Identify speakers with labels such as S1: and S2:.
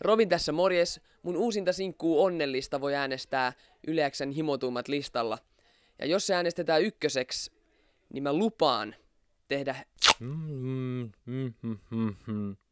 S1: Robin tässä morjes. Mun uusinta sinkkuu Onnellista voi äänestää Yleäksän himotuimmat listalla. Ja jos se äänestetään ykköseksi, niin mä lupaan
S2: tehdä...
S3: Mm-hmm, mm-hmm, mm-hmm.